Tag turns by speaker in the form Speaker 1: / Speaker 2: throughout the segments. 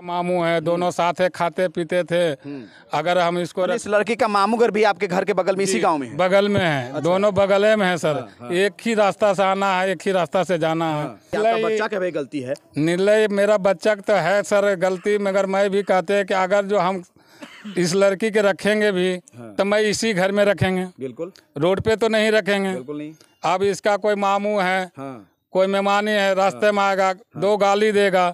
Speaker 1: मामू है दोनों हम्म। साथ है खाते पीते थे हम्म। अगर हम इसको इस लड़की का मामू घर भी आपके घर के बगल में इसी गांव में बगल में है अच्छा। दोनों बगले में है सर हाँ, हाँ। एक ही रास्ता से आना है एक ही रास्ता से जाना है हाँ। बच्चा के भाई गलती है निर्लय मेरा बच्चा तो है सर गलती मगर मैं भी कहते हैं कि अगर जो हम इस लड़की के रखेंगे भी हाँ। तो मैं इसी घर में रखेंगे बिल्कुल रोड पे तो नहीं रखेंगे बिल्कुल नहीं अब इसका कोई मामू है हाँ। कोई मेहमानी है रास्ते हाँ। में आएगा दो गाली देगा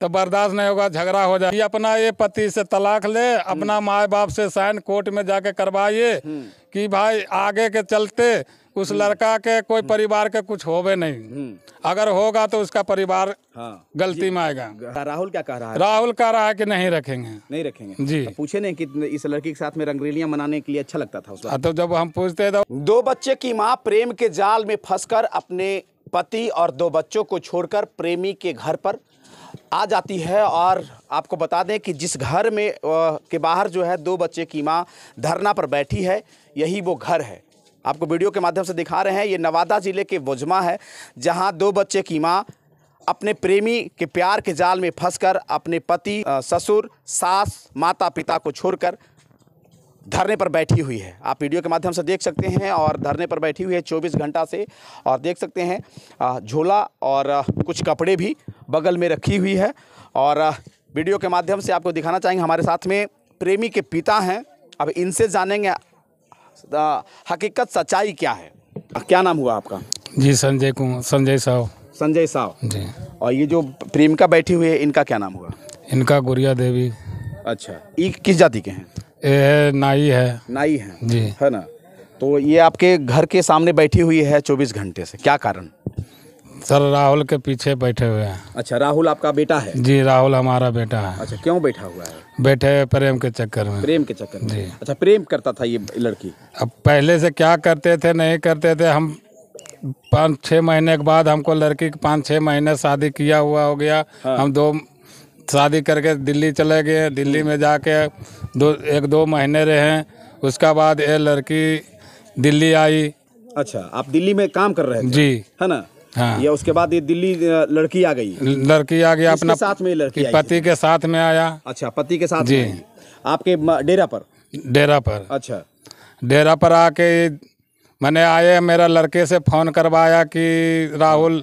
Speaker 1: तो बर्दाश्त नहीं होगा झगड़ा हो जाए अपना ये पति से तलाक ले अपना हम्म। माए बाप से साइन कोर्ट में जाके करवाइए हम्म। कि भाई आगे के चलते उस हम्म। लड़का के कोई परिवार के कुछ होवे नहीं
Speaker 2: अगर होगा तो उसका परिवार हाँ। गलती में
Speaker 1: आएगा हाँ,
Speaker 2: राहुल क्या कह रहा है राहुल कह रहा है कि नहीं रखेंगे नहीं रखेंगे जी तो पूछे नहीं कि इस लड़की के साथ में रंगरेलियां मनाने के लिए अच्छा लगता था उसका हाँ, तो जब हम पूछते तो दो बच्चे की माँ प्रेम के जाल में फंसकर अपने पति और दो बच्चों को छोड़कर प्रेमी के घर पर आ जाती है और आपको बता दें कि जिस घर में के बाहर जो है दो बच्चे की माँ धरना पर बैठी है यही वो घर है आपको वीडियो के माध्यम से दिखा रहे हैं ये नवादा ज़िले के वजमा है जहाँ दो बच्चे की माँ अपने प्रेमी के प्यार के जाल में फंसकर अपने पति ससुर सास माता पिता को छोड़कर धरने पर बैठी हुई है आप वीडियो के माध्यम से देख सकते हैं और धरने पर बैठी हुई है 24 घंटा से और देख सकते हैं झोला और कुछ कपड़े भी बगल में रखी हुई है और वीडियो के माध्यम से आपको दिखाना चाहेंगे हमारे साथ में प्रेमी के पिता हैं अब इनसे जानेंगे हकीकत सच्चाई क्या है क्या नाम हुआ आपका
Speaker 1: जी संजय कुमार संजय साहु
Speaker 2: संजय साहु जी और ये जो प्रेमिका बैठी हुई है इनका क्या नाम हुआ
Speaker 1: इनका गुड़िया देवी
Speaker 2: अच्छा ये किस
Speaker 1: जाति के हैं ये नाई है
Speaker 2: नाई है जी है ना तो ये आपके घर के सामने बैठी हुई है चौबीस घंटे से क्या कारण
Speaker 1: सर राहुल के पीछे बैठे हुए हैं
Speaker 2: अच्छा राहुल आपका बेटा है
Speaker 1: जी राहुल हमारा बेटा
Speaker 2: है अच्छा क्यों बैठा हुआ है
Speaker 1: बैठे हुए प्रेम के चक्कर में
Speaker 2: प्रेम के चक्कर में जी अच्छा प्रेम करता था ये लड़की
Speaker 1: अब पहले से क्या करते थे नहीं करते थे हम पाँच छः महीने के बाद हमको लड़की के पाँच छः महीने शादी किया हुआ हो गया हाँ। हम दो शादी करके दिल्ली चले गए दिल्ली में जाके दो एक दो महीने रहे उसका बाद
Speaker 2: ये लड़की दिल्ली आई अच्छा आप दिल्ली में काम कर रहे हैं जी है ना हाँ। या उसके बाद ये दिल्ली लड़की आ गई लड़की आ गई अपना साथ में लड़की पति के साथ में आया अच्छा पति के साथ जी आपके डेरा पर डेरा पर अच्छा
Speaker 1: डेरा पर आके मैंने आए मेरा लड़के से फ़ोन करवाया कि राहुल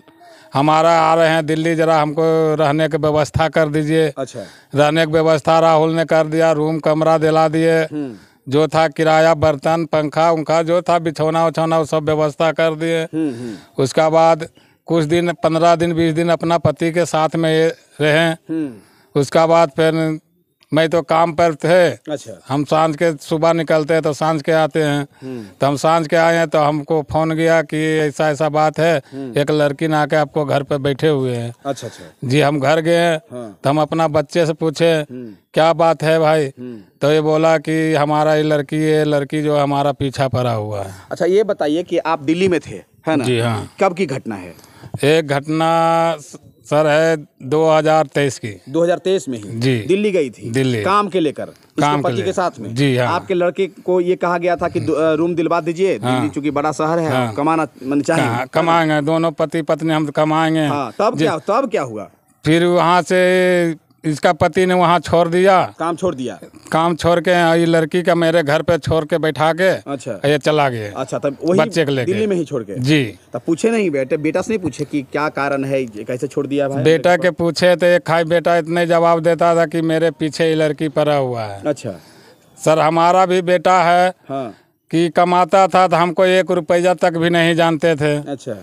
Speaker 1: हमारा आ रहे हैं दिल्ली जरा हमको रहने की व्यवस्था कर दीजिए अच्छा रहने की व्यवस्था राहुल ने कर दिया रूम कमरा दिला दिए हम्म। जो था किराया बर्तन पंखा उंखा जो था बिछौना उछौना वो सब व्यवस्था कर दिए हम्म, हम्म। उसका बाद कुछ दिन पंद्रह दिन बीस दिन अपना पति के साथ में रहें हम्म। उसका बाद फिर मैं तो काम पर थे अच्छा हम सांझ के सुबह निकलते हैं तो सांझ के आते हैं हम्म। तो हम सांझ के आए हैं तो हमको फोन गया कि ऐसा ऐसा बात है हम्म। एक लड़की ना के आपको घर पे बैठे हुए हैं अच्छा अच्छा जी हम घर गए हाँ। तो हम अपना बच्चे से पूछे हम्म। क्या बात है भाई तो ये बोला कि हमारा ये लड़की ये लड़की जो हमारा पीछा पड़ा हुआ है
Speaker 2: अच्छा ये बताइए की आप दिल्ली में थे है ना जी हाँ कब की घटना है एक घटना सर है 2023 की 2023 में ही जी दिल्ली गई थी दिल्ली काम के लेकर काम पति के, के साथ में जी हाँ। आपके लड़के को ये कहा गया था कि हम्म। रूम दिलवा दीजिए हाँ। दिल्ली चूंकि बड़ा शहर है हाँ। कमाना मन चाहिए हाँ, कमाएंगे दोनों पति पत्नी हम तो कमाएंगे हाँ, तब क्या तब क्या हुआ
Speaker 1: फिर वहाँ से इसका पति ने वहाँ छोड़ दिया काम छोड़ दिया काम छोड़ के ये लड़की का मेरे घर पे छोड़ के बैठा
Speaker 2: के अच्छा ये चला गया अच्छा तब वही बच्चे को लेके दिल्ली में ही छोड़ के जी तब पूछे नहीं बेटे बेटा से नहीं पूछे कि क्या कारण है कैसे छोड़ दिया भाई बेटा
Speaker 1: के पूछे तो एक खाई बेटा इतने जवाब देता था की मेरे पीछे ये लड़की पड़ा हुआ है अच्छा सर हमारा भी बेटा है हाँ। की कमाता था तो हमको एक रुपया तक भी नहीं जानते थे अच्छा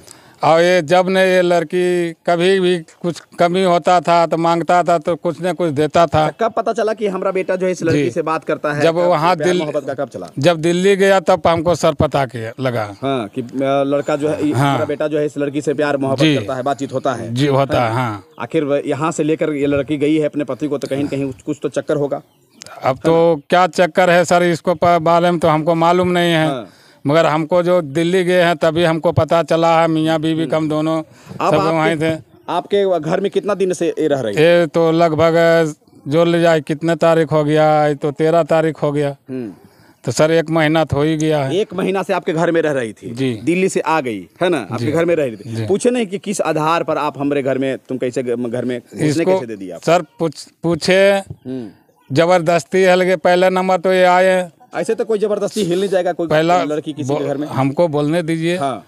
Speaker 1: और ये जब ने ये लड़की कभी भी कुछ कमी होता था तो मांगता था तो कुछ न कुछ देता
Speaker 2: था अच्छा, कब पता चला कि हमारा बेटा जो है इस लड़की से बात करता है जब वहाँ दिल चला
Speaker 1: जब दिल्ली गया तब हमको सर पता के लगा
Speaker 2: हाँ, कि लड़का जो है हाँ, बेटा जो है इस लड़की से प्यार मोहब्बत करता है बातचीत होता है जी होता हाँ। है हाँ आखिर यहाँ से लेकर ये लड़की गई है अपने पति को तो कहीं कहीं कुछ तो चक्कर होगा
Speaker 1: अब तो क्या चक्कर है सर इसको बारे में तो हमको मालूम नहीं है हाँ। मगर हमको जो दिल्ली गए हैं तभी हमको पता चला है मियाँ बीवी कम दोनों
Speaker 2: सब वहीं थे आपके घर में कितना दिन से रह रहे ये तो लगभग
Speaker 1: जो ले जाए कितने तारीख हो गया तो तेरह तारीख हो गया हम्म। तो सर एक महीना
Speaker 2: तो हो ही गया है एक महीना से आपके घर में रह रही थी जी दिल्ली से आ गई है ना आपके घर में रह रही थी पूछे नहीं कि किस आधार पर आप हमारे घर में तुम कैसे घर में कैसे दे दिया सर
Speaker 1: पूछ पूछे हम्म।
Speaker 2: जबरदस्ती हल्के पहले नंबर तो ये आए ऐसे तो कोई जबरदस्ती हिल नहीं
Speaker 1: जाएगा कोई पहला लड़की किसी के घर में हमको बोलने दीजिए हाँ।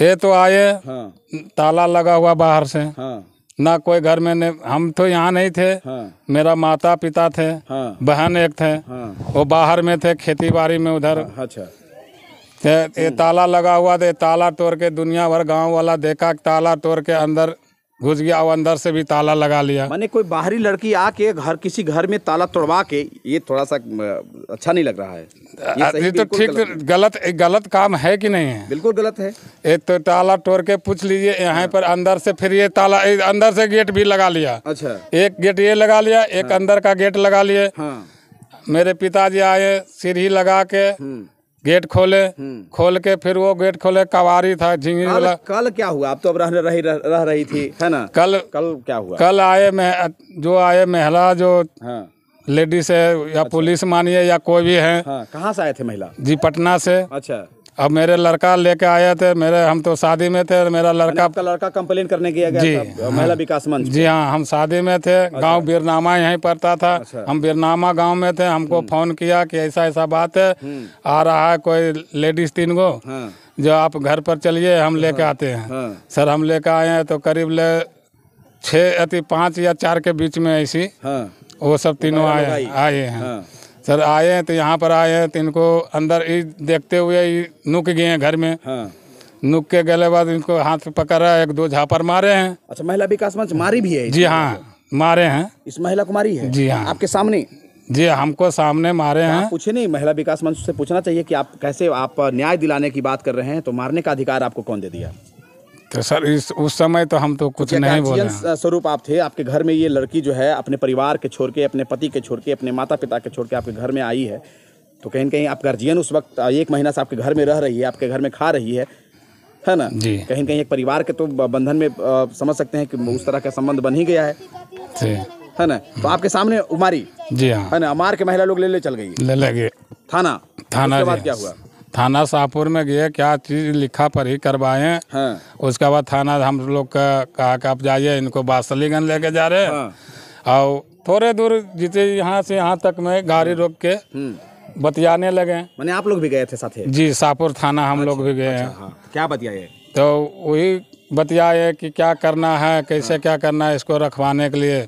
Speaker 1: ये तो आए हाँ। ताला लगा हुआ बाहर से हाँ। ना कोई घर में हम तो यहाँ नहीं थे हाँ। मेरा माता पिता थे हाँ। बहन एक थे हाँ। वो बाहर में थे खेती बाड़ी में उधर हाँ, अच्छा ये ताला लगा हुआ थे ताला तोड़ के दुनिया भर गांव वाला देखा
Speaker 2: ताला तोड़ के अंदर घुस गया और अंदर से भी ताला लगा लिया मैंने कोई बाहरी लड़की आके घर किसी घर में ताला तोड़वा के ये थोड़ा सा अच्छा नहीं लग रहा है ये, ये तो ठीक गलत
Speaker 1: गलत, गलत काम है कि नहीं है
Speaker 2: बिल्कुल गलत है
Speaker 1: एक तो ताला तोड़ के पूछ लीजिए यहाँ पर अंदर से फिर ये ताला अंदर से गेट भी लगा लिया अच्छा एक गेट ये लगा लिया एक हाँ। अंदर का गेट लगा लिए हाँ। मेरे पिताजी आए सीढ़ी लगा के हम्म। गेट खोले हम्म। खोल के फिर वो गेट खोले कवारी था झिंगी वाला कल क्या हुआ आप तो अब रह
Speaker 2: रही रह, रह रही थी है ना कल कल क्या हुआ कल
Speaker 1: आए मह, जो आए महिला जो हाँ। लेडीज है या अच्छा। पुलिस मानिए या कोई भी है
Speaker 2: हाँ, कहाँ से आए थे महिला
Speaker 1: जी पटना से अच्छा अब मेरे लड़का लेके आए थे मेरे हम तो शादी में थे मेरा लड़का
Speaker 2: आपका लड़का कम्प्लेन करने गया जी हाँ, महिला विकास मंच जी
Speaker 1: हाँ हम शादी में थे अच्छा। गांव बीरनामा यहीं पड़ता था अच्छा। हम बीरनामा गांव में थे हमको हम्म। फोन किया कि ऐसा ऐसा बात है हम्म। आ रहा है कोई लेडीज तीन गो हाँ। जो आप घर पर चलिए हम हाँ। लेके आते हैं हाँ। सर हम लेके आए हैं तो करीब ले छः अति पाँच या चार के बीच में ऐसी हाँ। वो सब तीनों आए आए हैं सर आए हैं तो यहाँ पर आए हैं तो इनको अंदर देखते हुए नुक गए हैं घर में हाँ। नुक के गले बाद इनको हाथ पकड़ा एक
Speaker 2: दो झापर मारे हैं अच्छा महिला विकास मंच मारी भी है जी हाँ मारे हैं इस महिला को मारी है जी हाँ आपके सामने जी हमको सामने मारे हैं पूछे नहीं महिला विकास मंच से पूछना चाहिए कि आप कैसे आप न्याय दिलाने की बात कर रहे हैं तो मारने का अधिकार आपको कौन दे दिया
Speaker 1: तो सर इस उस समय तो हम तो कुछ नहीं बोले
Speaker 2: स्वरूप आप थे आपके घर में ये लड़की जो है अपने परिवार के छोड़ के अपने पति के छोड़ के अपने माता पिता के छोड़ के आपके घर में आई है तो कहीं कहीं आप गार्जियन उस वक्त एक महीना से आपके घर में रह रही है आपके घर में खा रही है है ना जी कहीं कहीं एक परिवार के तो बंधन में समझ सकते हैं कि उस तरह का संबंध बन ही गया है जी है ना तो आपके सामने उमारी जी हाँ है ना अमार के महिला लोग ले ले चल गई
Speaker 1: ले ले गए थाना थाना के बाद क्या हुआ थाना शाहपुर में गए क्या चीज लिखा पर ही करवाए हाँ। उसके बाद थाना हम लोग का कहा कि आप जाइए इनको बासलीगंज लेके जा रहे हाँ। और थोड़े दूर जितने यहाँ से यहाँ तक में गाड़ी हाँ। रोक के हम्म। बतियाने लगे मैंने आप लोग भी गए थे साथ जी शाहपुर थाना हम लोग अच्छा, भी गए अच्छा, हैं हाँ। क्या बतियाए तो वही बतियाए कि क्या करना है कैसे हाँ। क्या करना है इसको रखवाने के लिए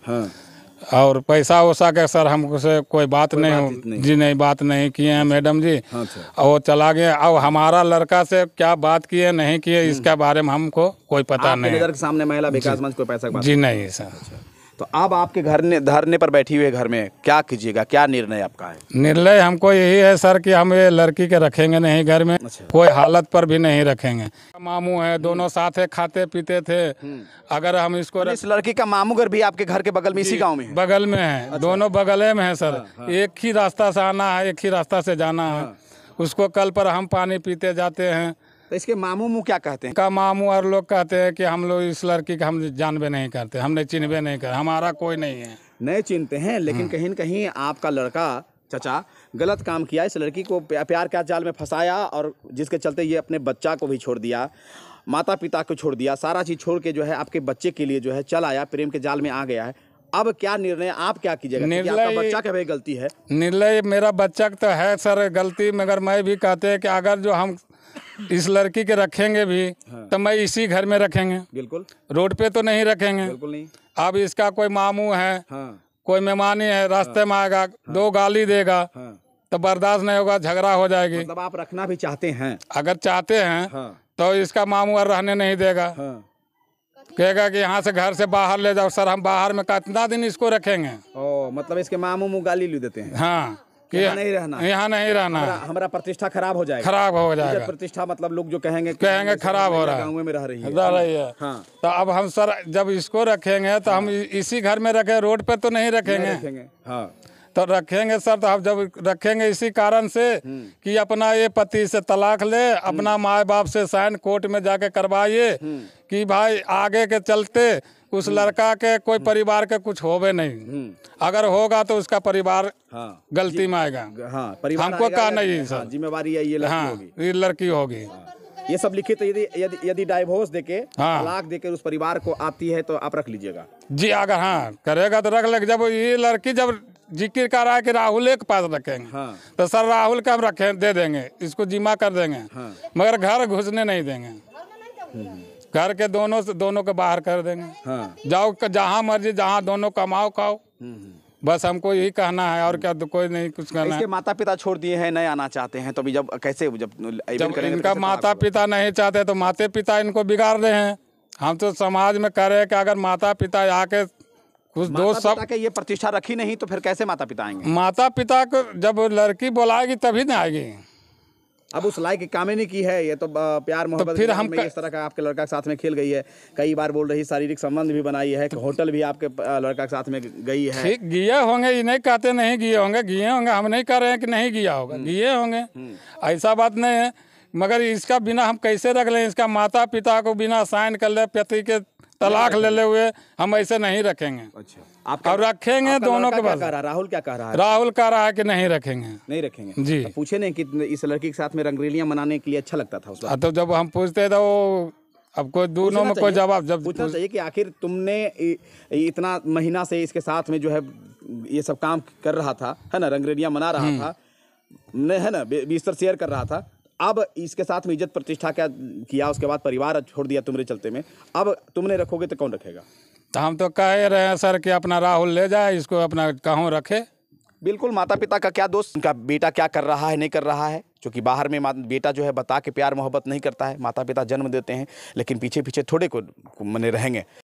Speaker 1: और पैसा वैसा के सर हमसे कोई बात कोई नहीं, हो जी नहीं बात नहीं किए हैं मैडम जी हाँ, अच्छा। और वो चला गया और हमारा लड़का से क्या बात किए नहीं किए इसके हम्म। बारे में हमको कोई पता नहीं
Speaker 2: सामने महिला विकास मंच कोई पैसा जी नहीं सर अच्छा। तो अब आपके घर ने धरने पर बैठी हुई घर में क्या कीजिएगा क्या निर्णय आपका है
Speaker 1: निर्णय हमको यही है सर कि हम ये लड़की के रखेंगे नहीं घर में अच्छा। कोई हालत पर भी नहीं रखेंगे
Speaker 2: मामू है दोनों हम्म। साथ है खाते पीते
Speaker 1: थे हम्म। अगर हम इसको रख... इस लड़की का मामू घर भी आपके घर के बगल में इसी गाँव में बगल में है अच्छा। दोनों बगले में है सर हाँ, हाँ। एक ही रास्ता से आना है एक ही रास्ता से जाना है हाँ। उसको कल पर हम पानी पीते जाते हैं तो इसके मामू मुँह क्या कहते हैं का मामू और लोग कहते हैं कि हम लोग इस लड़की का हम जानबे नहीं करते हमने चिन्हबे नहीं कर हमारा कोई नहीं है
Speaker 2: नहीं चिन्हते हैं लेकिन हाँ। कहीं कहीं आपका लड़का चचा गलत काम किया इस लड़की को प्यार के जाल में फंसाया और जिसके चलते ये अपने बच्चा को भी छोड़ दिया माता पिता को छोड़ दिया सारा चीज़ छोड़ के जो है आपके बच्चे के लिए जो है चल आया प्रेम के जाल में आ गया है अब क्या निर्णय आप क्या कीजिएगा निर्णय बच्चा का भी गलती है
Speaker 1: निर्णय मेरा बच्चा तो है सर गलती मगर मैं भी कहते हैं कि अगर जो हम इस लड़की के रखेंगे भी हाँ। तो मैं इसी घर में रखेंगे बिल्कुल रोड पे तो नहीं रखेंगे बिल्कुल नहीं अब इसका कोई मामू है हाँ। कोई मेहमानी है रास्ते हाँ। में आएगा हाँ। दो गाली देगा हाँ। तो बर्दाश्त नहीं होगा झगड़ा हो जाएगी मतलब आप रखना भी चाहते हैं अगर चाहते हैं हाँ। तो इसका मामू रहने नहीं देगा हाँ। कहेगा कि यहाँ से घर से बाहर ले जाओ सर हम बाहर में कितना दिन इसको रखेंगे
Speaker 2: ओ मतलब इसके मामू मुँह गाली ले देते हैं हाँ यहाँ नहीं रहना यहाँ नहीं रहना हमारा, प्रतिष्ठा खराब हो जाएगा खराब हो जाएगा प्रतिष्ठा मतलब लोग जो कहेंगे कहेंगे खराब हो रहा है गाँव में रह रही है रह रही है हाँ
Speaker 1: तो अब हम सर जब इसको रखेंगे तो हम हाँ। इसी घर में रखे रोड पे तो नहीं रखेंगे हाँ तो रखेंगे सर तो आप जब रखेंगे इसी कारण से हम्म। कि अपना ये पति से तलाक ले अपना हम्म। माए बाप से साइन कोर्ट में जाके करवाइए हम्म। कि भाई आगे के चलते उस लड़का के कोई परिवार के कुछ होवे नहीं अगर
Speaker 2: होगा तो उसका परिवार हाँ, गलती में आएगा हाँ, हमको कहा नहीं सर हाँ, जिम्मेवारी है ये लड़की हाँ, होगी ये होगी हाँ। ये सब लिखी तो यदि यदि यदि डाइवोर्स देके हाँ। तलाक देके उस परिवार को आती है तो आप रख लीजिएगा
Speaker 1: जी अगर हाँ करेगा तो रख लेगा जब ये लड़की जब जिक्र कर रहा है कि राहुल के पास रखेंगे हाँ। तो सर राहुल का हम रखे दे देंगे इसको जिमा कर देंगे हाँ। मगर घर घुसने नहीं देंगे घर के दोनों से दोनों के बाहर कर देंगे हाँ। जाओ जहाँ मर्जी जहाँ दोनों कमाओ खाओ हम्म, हम्म। बस हमको यही कहना है और क्या कोई नहीं कुछ कहना इसके है।
Speaker 2: माता पिता छोड़ दिए हैं नहीं आना
Speaker 1: चाहते हैं तो अभी जब कैसे
Speaker 2: जब जब तो इनका माता
Speaker 1: पिता नहीं चाहते तो माता पिता इनको बिगाड़ रहे हैं हम तो समाज में कह रहे हैं कि अगर माता पिता आके कुछ दोस्त सब के ये प्रतिष्ठा रखी नहीं तो फिर कैसे माता पिता आएंगे माता पिता को जब लड़की बुलाएगी तभी ना आएगी
Speaker 2: अब उस लायक ही नहीं की है ये तो प्यार तो मोहब्बत तो फिर हम इस तरह का आपके लड़का के साथ में खेल गई है कई बार बोल रही शारीरिक संबंध भी बनाई है तो होटल भी आपके लड़का के साथ में गई है ठीक
Speaker 1: गिए होंगे ये नहीं कहते नहीं गिए होंगे गिए होंगे हम नहीं कह रहे हैं कि नहीं गिया होगा हम्म। गिए होंगे हम्म। ऐसा बात नहीं है मगर इसका बिना हम कैसे रख लें इसका माता पिता को बिना साइन कर ले पति के तलाक ले ले हुए हम ऐसे नहीं रखेंगे अच्छा आप रखेंगे दोनों के पास
Speaker 2: राहुल क्या कह रहा है राहुल कह रहा है कि नहीं रखेंगे नहीं रखेंगे जी तो पूछे नहीं कि इस लड़की के साथ में रंगरेलियां मनाने के लिए अच्छा लगता था उसका हाँ, तो जब हम पूछते थे तो वो अब कोई दोनों में कोई जवाब जब पूछना चाहिए कि आखिर तुमने इतना महीना से इसके साथ में जो है ये सब काम कर रहा था है ना रंगरेलियां मना रहा हम्म। था है ना बिस्तर शेयर कर रहा था अब इसके साथ में इज्जत प्रतिष्ठा क्या किया उसके बाद परिवार छोड़ दिया तुमरे चलते में अब तुमने रखोगे तो कौन रखेगा तो हम तो कह रहे हैं सर कि अपना राहुल ले जाए इसको अपना कहूँ रखे बिल्कुल माता पिता का क्या दोस्त उनका बेटा क्या कर रहा है नहीं कर रहा है क्योंकि बाहर में बेटा जो है बता के प्यार मोहब्बत नहीं करता है माता पिता जन्म देते हैं लेकिन पीछे पीछे थोड़े को मने रहेंगे